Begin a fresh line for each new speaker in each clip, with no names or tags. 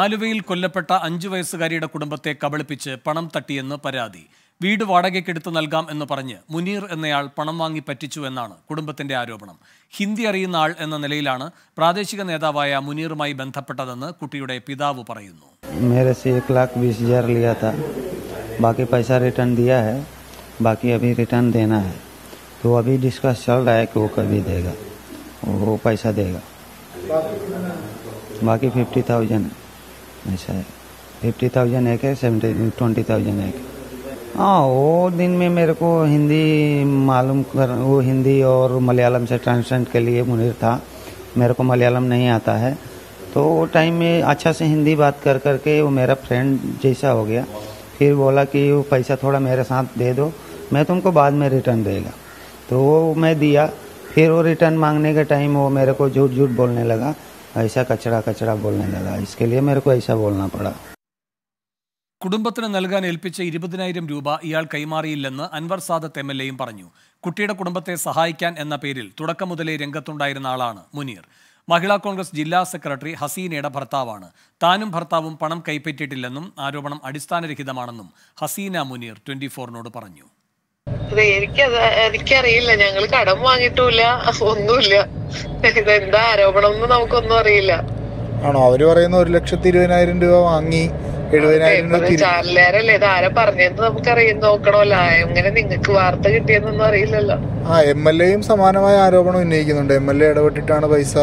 ആലുവയിൽ കൊല്ലപ്പെട്ട അഞ്ചു വയസ്സുകാരിയുടെ കുടുംബത്തെ കബളിപ്പിച്ച് പണം തട്ടിയെന്ന് പരാതി വീട് വാടകയ്ക്കെടുത്ത് നൽകാം എന്ന് പറഞ്ഞ് മുനീർ എന്നയാൾ പണം വാങ്ങി പറ്റിച്ചു എന്നാണ് കുടുംബത്തിന്റെ ആരോപണം ഹിന്ദി അറിയുന്ന ആൾ എന്ന നിലയിലാണ് പ്രാദേശിക നേതാവായ മുനീറുമായി ബന്ധപ്പെട്ടതെന്ന് കുട്ടിയുടെ പിതാവ് പറയുന്നു
ബാക്കി ഫിഫ്റ്റി തൗസൻഡ് लिया था बाकी पैसा रिटर्न दिया है बाकी अभी रिटर्न देना है तो अभी डिस्कस चल रहा है कि वो देगा वो पैसा देगा बाकी अच्छा फिफ्टी थाउजेंड एक है सेवेंटी ट्वेंटी थाउजेंड एक हाँ वो दिन में मेरे को हिंदी मालूम कर वो हिंदी और मलयालम से ट्रांसलेट के लिए मुनिर था मेरे को मलयालम नहीं आता है तो वो टाइम में अच्छा से हिंदी बात कर करके वो मेरा फ्रेंड जैसा हो गया फिर बोला कि वो पैसा थोड़ा मेरे साथ दे दो मैं तुमको बाद में रिटर्न देगा तो वो मैं दिया फिर वो रिटर्न मांगने के टाइम वो मेरे को झूठ झूठ बोलने लगा ഐസാ कचरा कचरा बोलने इसके लिए मेरे को ऐसा बोलना पड़ा
കുടുംബത്തിന് നൽകാൻ ഏൽപ്പിച്ച ഇരുപതിനായിരം രൂപ ഇയാൾ കൈമാറിയില്ലെന്ന് അൻവർ സാദത്ത് എം എൽ എയും പറഞ്ഞു കുട്ടിയുടെ കുടുംബത്തെ സഹായിക്കാൻ എന്ന പേരിൽ തുടക്കം മുതലേ രംഗത്തുണ്ടായിരുന്ന ആളാണ് മുനീർ മഹിളാ കോൺഗ്രസ് ജില്ലാ സെക്രട്ടറി ഹസീനയുടെ ഭർത്താവാണ് താനും ഭർത്താവും പണം കൈപ്പറ്റിയിട്ടില്ലെന്നും ആരോപണം അടിസ്ഥാനരഹിതമാണെന്നും ഹസീന മുനീർ ട്വന്റി ഫോറിനോട് പറഞ്ഞു എനിക്കറിയില്ല ഞങ്ങൾ കടം വാങ്ങിയിട്ടില്ല ഒന്നുമില്ല ഇതെന്താ ആരോപണം എന്ന് നമുക്കൊന്നും അറിയില്ല
ആണോ അവര് പറയുന്ന ഒരു ലക്ഷത്തി ഇരുപതിനായിരം രൂപ വാങ്ങി എഴുപതിനായിരം രൂപ തിരി- ചാനലുകാരല്ലേ
ഇത് ആരാ പറഞ്ഞെന്ന് നമുക്കറിയാം നോക്കണമല്ലോ എങ്ങനെ നിങ്ങൾക്ക് വാർത്ത കിട്ടിയെന്നൊന്നും അറിയില്ലല്ലോ
ആ എം എൽ എയും സമാനമായ ആരോപണം ഉന്നയിക്കുന്നുണ്ട് എം എൽ എ ഇടപെട്ടിട്ടാണ് പൈസ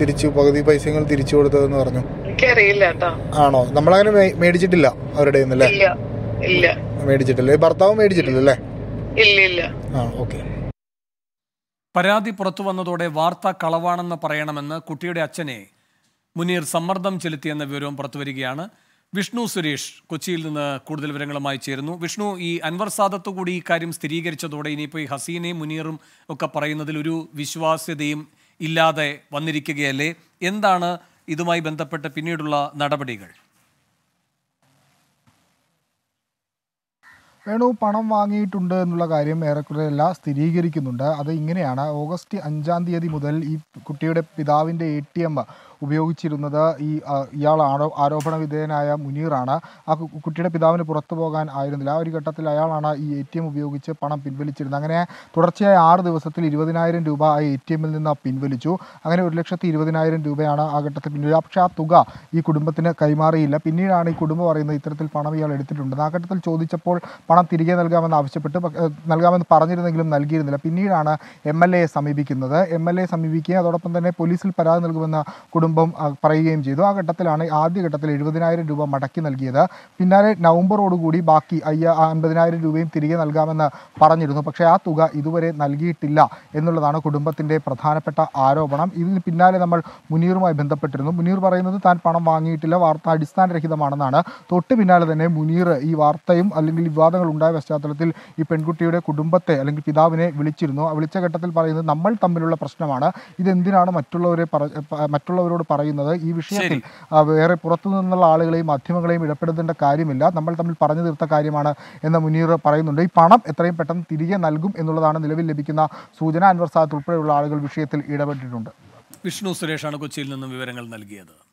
തിരിച്ചു പകുതി പൈസകൾ തിരിച്ചു കൊടുത്തതെന്ന് പറഞ്ഞു
എനിക്കറിയില്ല കേട്ടോ
ആണോ നമ്മളങ്ങനെ മേ- മേടിച്ചിട്ടില്ല അവരുടെ ഇല്ല ഇല്ല മേടിച്ചിട്ടില്ല ഈ ഭർത്താവ് മേടിച്ചിട്ടില്ല അല്ലേ ഇല്ല ഇല്ല ആ ഓക്കെ
പരാതി പുറത്തു വന്നതോടെ വാർത്ത കളവാണെന്ന് പറയണമെന്ന് കുട്ടിയുടെ അച്ഛനെ മുനീർ സമ്മർദ്ദം ചെലുത്തിയെന്ന വിവരവും പുറത്തുവരികയാണ് വിഷ്ണു സുരേഷ് കൊച്ചിയിൽ നിന്ന് കൂടുതൽ വിവരങ്ങളുമായി ചേരുന്നു വിഷ്ണു ഈ അൻവർ സാദത്ത് കൂടി ഈ കാര്യം സ്ഥിരീകരിച്ചതോടെ ഇനിയിപ്പോൾ ഈ ഹസീനയും മുനീറും ഒക്കെ പറയുന്നതിൽ ഒരു വിശ്വാസ്യതയും ഇല്ലാതെ വന്നിരിക്കുകയല്ലേ എന്താണ് ഇതുമായി ബന്ധപ്പെട്ട് പിന്നീടുള്ള നടപടികൾ
വേണു പണം വാങ്ങിയിട്ടുണ്ട് എന്നുള്ള കാര്യം ഏറെക്കുറെ എല്ലാം സ്ഥിരീകരിക്കുന്നുണ്ട് അത് ഇങ്ങനെയാണ് ഓഗസ്റ്റ് അഞ്ചാം തീയതി മുതൽ ഈ കുട്ടിയുടെ പിതാവിൻ്റെ എ ടി എം ഉപയോഗിച്ചിരുന്നത് ഈ ഇയാൾ ആരോ ആരോപണ വിധേയനായ മുനീറാണ് ആ കുട്ടിയുടെ പിതാവിന് പുറത്തു പോകാൻ ആയിരുന്നില്ല ആ ഒരു ഘട്ടത്തിൽ അയാളാണ് ഈ എ ടി എം ഉപയോഗിച്ച് പണം പിൻവലിച്ചിരുന്നത് അങ്ങനെ തുടർച്ചയായ ആറ് ദിവസത്തിൽ ഇരുപതിനായിരം രൂപ ആ എ ടി എമ്മിൽ നിന്ന് പിൻവലിച്ചു അങ്ങനെ ഒരു ലക്ഷത്തി ഇരുപതിനായിരം രൂപയാണ് ആ ഘട്ടത്തിൽ പിൻവലിച്ചത് പക്ഷേ ആ തുക ഈ കുടുംബത്തിന് കൈമാറിയില്ല പിന്നീടാണ് ഈ കുടുംബം പറയുന്നത് ഇത്തരത്തിൽ പണം ഇയാൾ എടുത്തിട്ടുണ്ടെന്ന് ആ ഘട്ടത്തിൽ ചോദിച്ചപ്പോൾ പണം തിരികെ നൽകാമെന്ന് ആവശ്യപ്പെട്ട് നൽകാമെന്ന് പറഞ്ഞിരുന്നെങ്കിലും നൽകിയിരുന്നില്ല പിന്നീടാണ് എം എൽ എയെ സമീപിക്കുന്നത് എം എൽ എ സമീപിക്കുകയും അതോടൊപ്പം തന്നെ പോലീസിൽ പരാതി നൽകുമെന്ന് കുടുംബം പറയുകയും ചെയ്തു ആ ഘട്ടത്തിലാണ് ആദ്യഘട്ടത്തിൽ എഴുപതിനായിരം രൂപ മടക്കി നൽകിയത് പിന്നാലെ നവംബറോടുകൂടി ബാക്കി അയ്യ അൻപതിനായിരം രൂപയും തിരികെ നൽകാമെന്ന് പറഞ്ഞിരുന്നു പക്ഷേ ആ തുക ഇതുവരെ നൽകിയിട്ടില്ല എന്നുള്ളതാണ് കുടുംബത്തിൻ്റെ പ്രധാനപ്പെട്ട ആരോപണം ഇതിന് പിന്നാലെ നമ്മൾ മുനീറുമായി ബന്ധപ്പെട്ടിരുന്നു മുനീർ പറയുന്നത് താൻ പണം വാങ്ങിയിട്ടില്ല വാർത്ത അടിസ്ഥാനരഹിതമാണെന്നാണ് തൊട്ട് പിന്നാലെ തന്നെ മുനീർ ഈ വാർത്തയും അല്ലെങ്കിൽ വിവാദങ്ങൾ ഉണ്ടായ പശ്ചാത്തലത്തിൽ ഈ പെൺകുട്ടിയുടെ കുടുംബത്തെ അല്ലെങ്കിൽ പിതാവിനെ വിളിച്ചിരുന്നു ആ വിളിച്ച ഘട്ടത്തിൽ പറയുന്നത് നമ്മൾ തമ്മിലുള്ള പ്രശ്നമാണ് ഇതെന്തിനാണ് മറ്റുള്ളവരെ മറ്റുള്ളവരോട് പറയുന്നത് ഈ വിഷയത്തിൽ വേറെ പുറത്തു നിന്നുള്ള ആളുകളെയും മാധ്യമങ്ങളെയും ഇടപെടുത്തേണ്ട കാര്യമില്ല നമ്മൾ തമ്മിൽ പറഞ്ഞു തീർത്ത കാര്യമാണ് എന്ന് മുനീർ പറയുന്നുണ്ട് ഈ പണം എത്രയും പെട്ടെന്ന് തിരികെ നൽകും എന്നുള്ളതാണ് നിലവിൽ ലഭിക്കുന്ന സൂചന അൻവർ സാദത്ത് ഉൾപ്പെടെയുള്ള ആളുകൾ വിഷയത്തിൽ ഇടപെട്ടിട്ടുണ്ട്
വിഷ്ണു സുരേഷാണ് കൊച്ചിയിൽ നിന്നും വിവരങ്ങൾ നൽകിയത്